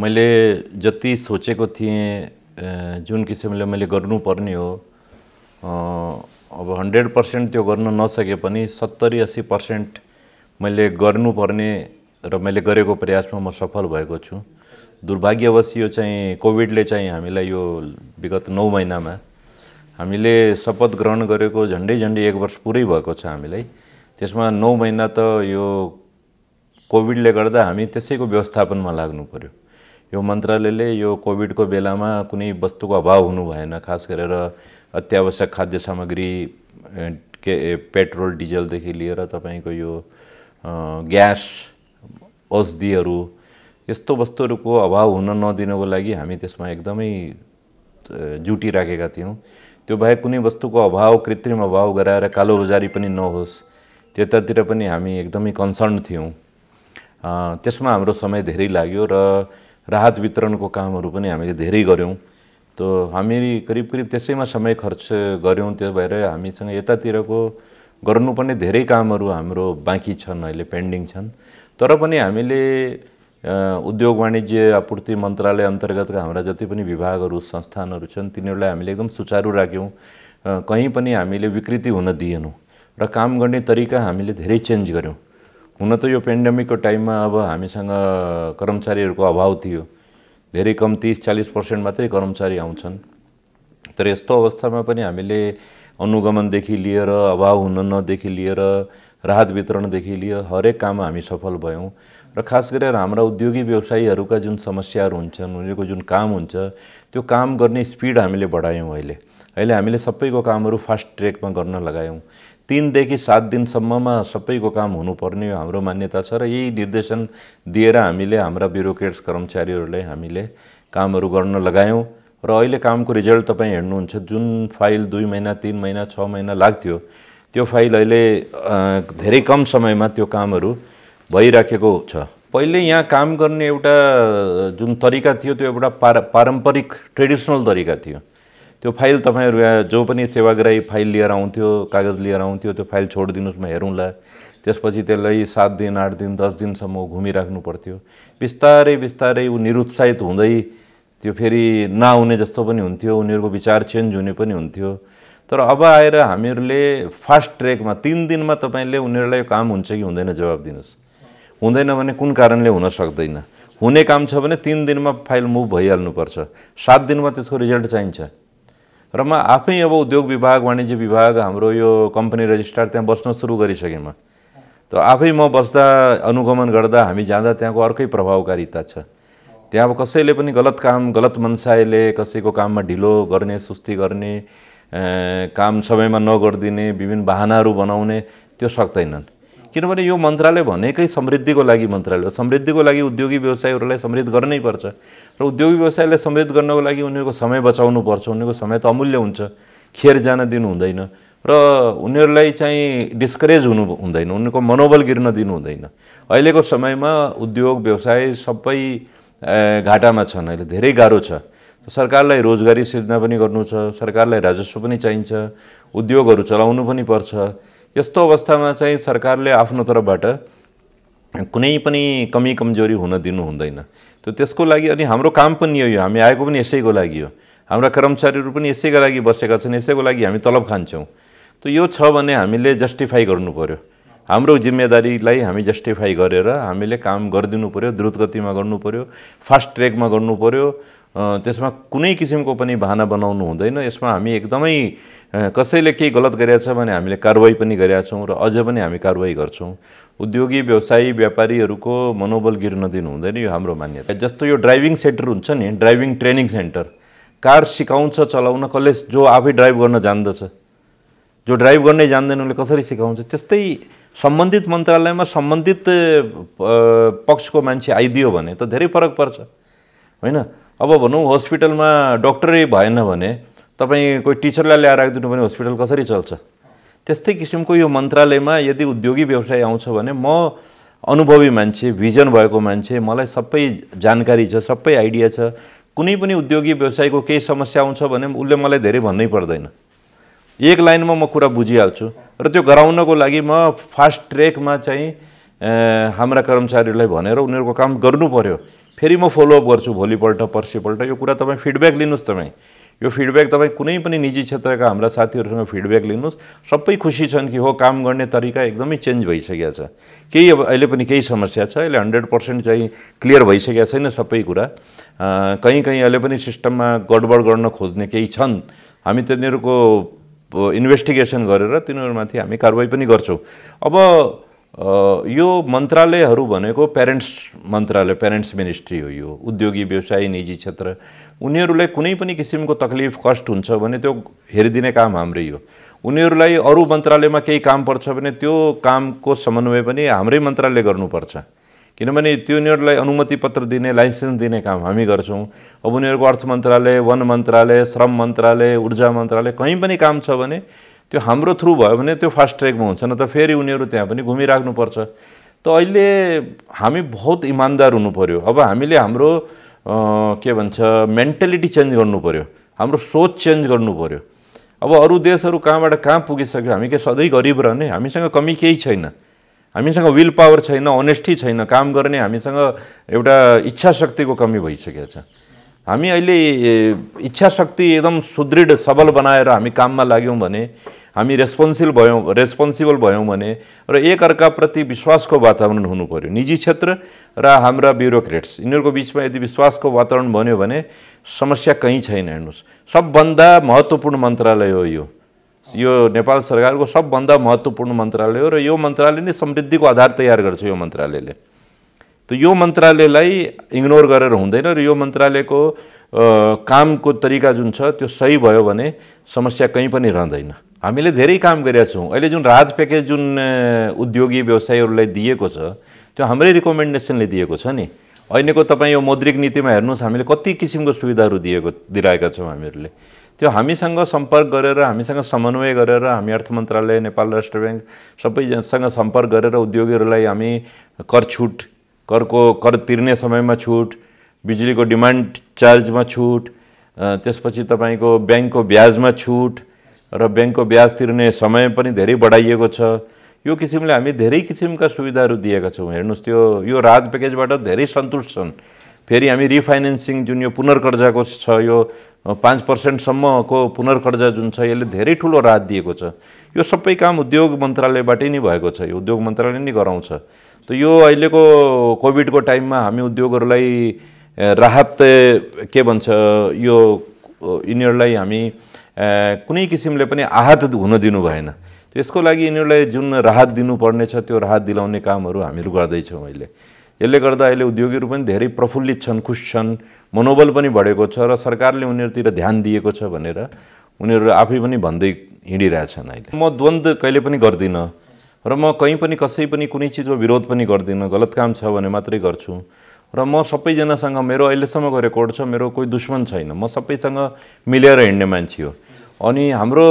मैले जति सोचेको थिएँ जुन किसिमले मैले गर्नुपर्ने हो अब हन्ड्रेड पर्सेन्ट त्यो गर्न नसके पनि सत्तरी अस्सी पर्सेन्ट मैले गर्नुपर्ने र मैले गरेको प्रयासमा म सफल भएको छु दुर्भाग्यवश यो चाहिँ कोभिडले चाहिँ हामीलाई यो विगत नौ महिनामा हामीले शपथ ग्रहण गरेको झन्डै झन्डै एक वर्ष पुरै भएको छ हामीलाई त्यसमा नौ महिना त यो कोभिडले गर्दा हामी त्यसैको व्यवस्थापनमा लाग्नु पऱ्यो यो मन्त्रालयले यो कोभिडको बेलामा कुनै वस्तुको अभाव हुनु भएन खास गरेर अत्यावश्यक खाद्य सामग्री के पेट्रोल डिजलदेखि लिएर तपाईँको यो ग्यास औषधिहरू यस्तो वस्तुहरूको अभाव हुन नदिनको लागि हामी त्यसमा एकदमै जुटिराखेका थियौँ त्यो बाहेक कुनै वस्तुको अभाव कृत्रिम अभाव गराएर कालोबजारी पनि नहोस् त्यतातिर पनि हामी एकदमै कन्सर्न थियौँ त्यसमा हाम्रो समय धेरै लाग्यो र राहत वितरणको कामहरू पनि हामीले धेरै गऱ्यौँ त हामी करिब करिब त्यसैमा समय खर्च गऱ्यौँ त्यो भएर हामीसँग यतातिरको गर्नुपर्ने धेरै कामहरू हाम्रो बाँकी छन् अहिले पेन्डिङ छन् तर पनि हामीले उद्योग वाणिज्य आपूर्ति मन्त्रालय अन्तर्गतका हाम्रा जति पनि विभागहरू संस्थानहरू छन् तिनीहरूलाई हामीले एकदम सुचारू राख्यौँ कहीँ पनि हामीले विकृति हुन दिएनौँ र काम गर्ने तरिका हामीले धेरै चेन्ज गऱ्यौँ हुन त यो पेन्डेमिकको टाइममा अब हामीसँग कर्मचारीहरूको अभाव थियो धेरै कम तिस चालिस पर्सेन्ट मात्रै कर्मचारी आउँछन् तर यस्तो अवस्थामा पनि हामीले अनुगमनदेखि लिएर अभाव हुन नदेखि लिएर राहत वितरणदेखि लिएर हरेक काममा हामी सफल भयौँ र खास गरेर हाम्रा उद्योगी व्यवसायीहरूका जुन समस्याहरू हुन्छन् उनीहरूको जुन काम हुन्छ त्यो काम गर्ने स्पिड हामीले बढायौँ अहिले अहिले हामीले सबैको कामहरू फास्ट ट्र्याकमा गर्न लगायौँ तिनदेखि सात दिनसम्ममा सबैको काम हुनुपर्ने हाम्रो मान्यता छ र यही निर्देशन दिएर हामीले हाम्रा ब्युरोक्रेट्स कर्मचारीहरूलाई हामीले कामहरू गर्न लगायौँ र अहिले कामको रिजल्ट तपाईँ हेर्नुहुन्छ जुन फाइल दुई महिना तिन महिना छ महिना लाग्थ्यो त्यो फाइल अहिले धेरै कम समयमा त्यो कामहरू भइराखेको छ पहिले यहाँ काम गर्ने एउटा जुन तरिका थियो त्यो एउटा पार पारम्परिक ट्रेडिसनल तरिका थियो त्यो फाइल तपाईँहरू यहाँ जो पनि सेवाग्राही फाइल लिएर आउँथ्यो कागज लिएर आउँथ्यो त्यो फाइल छोडिदिनुहोस् म हेरौँला त्यसपछि त्यसलाई सात दिन आठ दिन दस दिनसम्म घुमिराख्नु पर्थ्यो बिस्तारै बिस्तारै ऊ निरुत्साहित हुँदै त्यो फेरि नआउने जस्तो पनि हुन्थ्यो उनीहरूको विचार चेन्ज हुने पनि हुन्थ्यो तर अब आएर हामीहरूले फास्ट ट्र्याकमा तिन दिनमा तपाईँले उनीहरूलाई काम हुन्छ कि हुँदैन जवाब दिनुहोस् हुँदैन भने कुन कारणले हुन सक्दैन हुने काम छ भने तिन दिनमा फाइल मुभ भइहाल्नुपर्छ सात दिनमा त्यसको रिजल्ट चाहिन्छ र म आफै अब उद्योग विभाग वाणिज्य विभाग हाम्रो यो कम्पनी रजिस्ट्रार त्यहाँ बस्न सुरु गरिसकेँ म त आफै म बस्दा अनुगमन गर्दा हामी जाँदा त्यहाँको अर्कै प्रभावकारिता छ त्यहाँ अब कसैले पनि गलत काम गलत मनसायले कसैको काममा ढिलो गर्ने सुस्ती गर्ने काम समयमा नगरिदिने विभिन्न बाहनाहरू बनाउने त्यो सक्दैनन् किनभने यो मन्त्रालय भनेकै समृद्धिको लागि मन्त्रालय हो समृद्धिको लागि उद्योगी व्यवसायहरूलाई समृद्ध गर्नै पर्छ र उद्योगी व्यवसायलाई समृद्ध गर्नको लागि उनीहरूको समय बचाउनु पर्छ उनीहरूको समय त अमूल्य हुन्छ खेर जान दिनु हुँदैन र उनीहरूलाई चाहिँ डिस्करेज हुनु हुँदैन उनीहरूको मनोबल गिर्न दिनु हुँदैन अहिलेको समयमा उद्योग व्यवसाय सबै घाटामा छन् अहिले धेरै गाह्रो छ सरकारलाई रोजगारी सिर्जना पनि गर्नु छ सरकारलाई राजस्व पनि चाहिन्छ उद्योगहरू चलाउनु पनि पर्छ यस्तो अवस्थामा चाहिँ सरकारले आफ्नो तर्फबाट कुनै पनि कमी कमजोरी हुन दिनु हुँदैन त्यो त्यसको लागि अनि हाम्रो काम पनि यो हामी आएको पनि यसैको लागि हो हाम्रा कर्मचारीहरू पनि यसैको लागि बसेका छन् यसैको लागि हामी तलब खान्छौँ त यो छ भने हामीले जस्टिफाई गर्नु पऱ्यो हाम्रो जिम्मेदारीलाई हामी जस्टिफाई गरेर हामीले काम गरिदिनु पऱ्यो द्रुत गतिमा गर्नु पऱ्यो फास्ट ट्र्याकमा गर्नु पऱ्यो त्यसमा कुनै किसिमको पनि भाना बनाउनु हुँदैन यसमा हामी एकदमै कसैले केही गलत गरेछ भने हामीले कारवाही पनि गरेका छौँ र अझ पनि हामी कारवाही गर्छौँ उद्योगी व्यवसायी व्यापारीहरूको मनोबल गिर्न दिनु हुँदैन यो हाम्रो मान्यता जस्तो यो ड्राइभिङ सेन्टर हुन्छ नि ड्राइभिङ ट्रेनिङ सेन्टर कार सिकाउँछ चलाउन कसले जो आफै ड्राइभ गर्न जान्दछ जो ड्राइभ गर्नै जान्दैन उसले कसरी सिकाउँछ त्यस्तै सम्बन्धित मन्त्रालयमा सम्बन्धित पक्षको मान्छे आइदियो भने त धेरै फरक पर्छ होइन अब भनौँ हस्पिटलमा डक्टरै भएन भने तपाईँ कोही टिचरलाई ल्याएर राखिदिनु भने हस्पिटल कसरी चल्छ त्यस्तै किसिमको यो मन्त्रालयमा यदि उद्योगी व्यवसाय आउँछ भने म अनुभवी मान्छे भिजन भएको मान्छे मलाई सबै जानकारी छ सबै आइडिया छ कुनै पनि उद्योगी व्यवसायको केही समस्या आउँछ भने उसले मलाई धेरै भन्नै पर्दैन एक लाइनमा म कुरा बुझिहाल्छु र त्यो गराउनको लागि म फास्ट ट्र्याकमा चाहिँ हाम्रा कर्मचारीहरूलाई भनेर उनीहरूको काम गर्नु पऱ्यो फेरि म फलोअप गर्छु भोलिपल्ट पर्सिपल्ट यो कुरा तपाईँ फिडब्याक लिनुहोस् तपाईँ यो फिडब्याक तपाईँ कुनै पनि निजी क्षेत्रका हाम्रा साथीहरूसँग फिडब्याक लिनुहोस् सबै खुसी छन् कि हो काम गर्ने तरिका एकदमै चेन्ज भइसकेको छ केही अब अहिले पनि केही समस्या छ अहिले हन्ड्रेड पर्सेन्ट चाहिँ क्लियर भइसकेको छैन सबै कुरा कहीँ कहीँ अहिले पनि सिस्टममा गडबड गर्न खोज्ने केही छन् हामी तिनीहरूको इन्भेस्टिगेसन गरेर तिनीहरूमाथि हामी कारवाही पनि गर्छौँ अब यो मन्त्रालयहरू भनेको प्यारेन्ट्स मन्त्रालय प्यारेन्ट्स मिनिस्ट्री हो यो उद्योगी व्यवसाय निजी क्षेत्र उनीहरूलाई कुनै पनि किसिमको तक्लिफ कष्ट हुन्छ भने त्यो हेरिदिने काम हाम्रै हो उनीहरूलाई अरू मन्त्रालयमा केही काम पर्छ भने त्यो कामको समन्वय पनि हाम्रै मन्त्रालय गर्नुपर्छ किनभने त्यो उनीहरूलाई अनुमति पत्र दिने लाइसेन्स दिने काम हामी गर्छौँ अब उनीहरूको अर्थ मन्त्रालय वन मन्त्रालय श्रम मन्त्रालय ऊर्जा मन्त्रालय कहीँ पनि काम छ भने त्यो हाम्रो थ्रु भयो भने त्यो फास्ट ट्र्याकमा हुन्छ न त फेरि उनीहरू त्यहाँ पनि घुमिराख्नुपर्छ त अहिले हामी बहुत इमान्दार हुनु पऱ्यो अब हामीले हाम्रो के भन्छ मेन्टालिटी चेन्ज गर्नु पऱ्यो हाम्रो सोच चेन्ज गर्नु पऱ्यो अब अरू देशहरू कहाँबाट कहाँ पुगिसक्यो हामी के सधैँ गरिब रहने हामीसँग कमी केही छैन हामीसँग विल पावर छैन अनेस्टी छैन काम गर्ने हामीसँग एउटा इच्छा शक्तिको कमी भइसकेको छ हामी अहिले इच्छा शक्ति एकदम सुदृढ सबल बनाएर हामी काममा लाग्यौँ भने हामी रेस्पोन्सिबल भयौँ रेस्पोन्सिबल भयौँ भने र एकअर्काप्रति विश्वासको वातावरण हुनु पऱ्यो निजी क्षेत्र र हाम्रा ब्युरोक्रेट्स यिनीहरूको बिचमा यदि विश्वासको वातावरण बन्यो भने समस्या कहीँ छैन हेर्नुहोस् सबभन्दा महत्त्वपूर्ण मन्त्रालय हो यो यो नेपाल सरकारको सबभन्दा महत्त्वपूर्ण मन्त्रालय हो र यो मन्त्रालय नै समृद्धिको आधार तयार गर्छ यो मन्त्रालयले त यो मन्त्रालयलाई इग्नोर गरेर हुँदैन र यो मन्त्रालयको कामको तरिका जुन छ त्यो सही भयो भने समस्या कहीँ पनि रहँदैन हामीले धेरै काम गरेका छौँ अहिले जुन राज प्याकेज जुन उद्योगी व्यवसायीहरूलाई दिएको छ त्यो हाम्रै रिकमेन्डेसनले दिएको छ नि अहिलेको तपाईँ यो मौद्रिक नीतिमा हेर्नुहोस् हामीले कति किसिमको सुविधाहरू दिएको दिइरहेका छौँ हामीहरूले त्यो हामीसँग सम्पर्क गरेर हामीसँग समन्वय गरेर हामी अर्थ मन्त्रालय नेपाल राष्ट्र ब्याङ्क सबैजनासँग सम्पर्क गरेर उद्योगीहरूलाई हामी कर छुट करको कर तिर्ने समयमा छुट बिजुलीको डिमान्ड चार्जमा छुट त्यसपछि तपाईँको ब्याङ्कको ब्याजमा छुट र ब्याङ्कको ब्याज तिर्ने समय पनि धेरै बढाइएको छ यो किसिमले हामी धेरै किसिमका सुविधाहरू दिएका छौँ हेर्नुहोस् त्यो यो राज प्याकेजबाट धेरै सन्तुष्ट छन् फेरि हामी रिफाइनेन्सिङ जुन यो पुनर्कर्जाको छ यो पाँच पर्सेन्टसम्मको पुनर्कर्जा जुन छ यसले धेरै ठुलो राहत दिएको छ यो सबै काम उद्योग मन्त्रालयबाटै नै भएको छ यो उद्योग मन्त्रालय नै गराउँछ त यो अहिलेको कोभिडको टाइममा हामी उद्योगहरूलाई राहत के भन्छ यो यिनीहरूलाई हामी कुनै किसिमले पनि आहत हुन दिनु भएन त्यसको लागि यिनीहरूलाई जुन राहत दिनुपर्नेछ त्यो राहत दिलाउने कामहरू हामीहरू गर्दैछौँ अहिले यसले गर्दा अहिले उद्योगीहरू पनि धेरै प्रफुल्लित छन् खुस छन् मनोबल पनि बढेको छ र सरकारले उनीहरूतिर ध्यान दिएको छ भनेर उनीहरू आफै पनि भन्दै हिँडिरहेछन् अहिले म द्वन्द्व कहिले पनि गर्दिनँ र म कहीँ पनि कसै पनि कुनै चिजको विरोध पनि गर्दिनँ गलत काम छ भने मात्रै गर्छु र म सबैजनासँग मेरो अहिलेसम्मको रेकर्ड छ मेरो कोही दुश्मन छैन म सबैसँग मिलेर हिँड्ने मान्छे हो अनि हाम्रो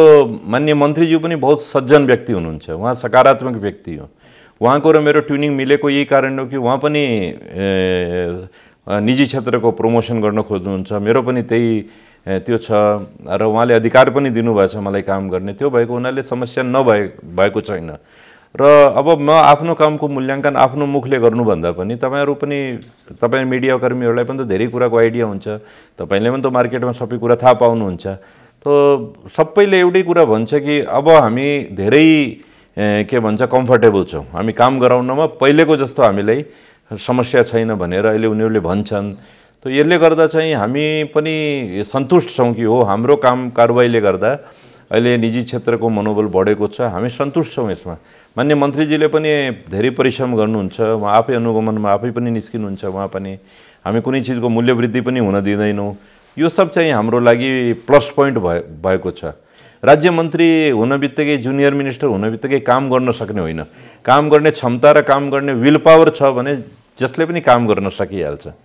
मान्य मन्त्रीज्यू पनि बहुत सज्जन व्यक्ति हुनुहुन्छ उहाँ सकारात्मक व्यक्ति हो उहाँको र मेरो ट्युनिङ मिलेको यही कारण हो कि उहाँ पनि निजी क्षेत्रको प्रमोसन गर्न खोज्नुहुन्छ मेरो पनि त्यही त्यो छ र उहाँले अधिकार पनि दिनुभएछ मलाई काम गर्ने त्यो भएको हुनाले समस्या नभए भएको छैन र अब म आफ्नो कामको मूल्याङ्कन आफ्नो मुखले गर्नुभन्दा पनि तपाईँहरू पनि तपाईँ मिडियाकर्मीहरूलाई पनि त धेरै कुराको आइडिया हुन्छ तपाईँले पनि त मार्केटमा सबै कुरा थाहा पाउनुहुन्छ त सबैले एउटै कुरा भन्छ कि अब हामी धेरै के भन्छ कम्फर्टेबल छौँ हामी काम गराउनमा पहिलेको जस्तो हामीलाई समस्या छैन भनेर अहिले उनीहरूले भन्छन् त यसले गर्दा चाहिँ हामी पनि सन्तुष्ट छौँ कि हो हाम्रो काम कारवाहीले गर्दा अहिले निजी क्षेत्रको मनोबल बढेको छ हामी सन्तुष्ट छौँ यसमा मान्य मन्त्रीजीले पनि धेरै परिश्रम गर्नुहुन्छ उहाँ आफै अनुगमनमा आफै पनि निस्किनुहुन्छ उहाँ पनि हामी कुनै चिजको मूल्यवृद्धि पनि हुन दिँदैनौँ यो सब चाहिँ हाम्रो लागि प्लस पोइन्ट भएको छ राज्य मन्त्री हुन बित्तिकै जुनियर मिनिस्टर हुन बित्तिकै काम गर्न सक्ने होइन काम गर्ने क्षमता र काम गर्ने विल पावर छ भने जसले पनि काम गर्न सकिहाल्छ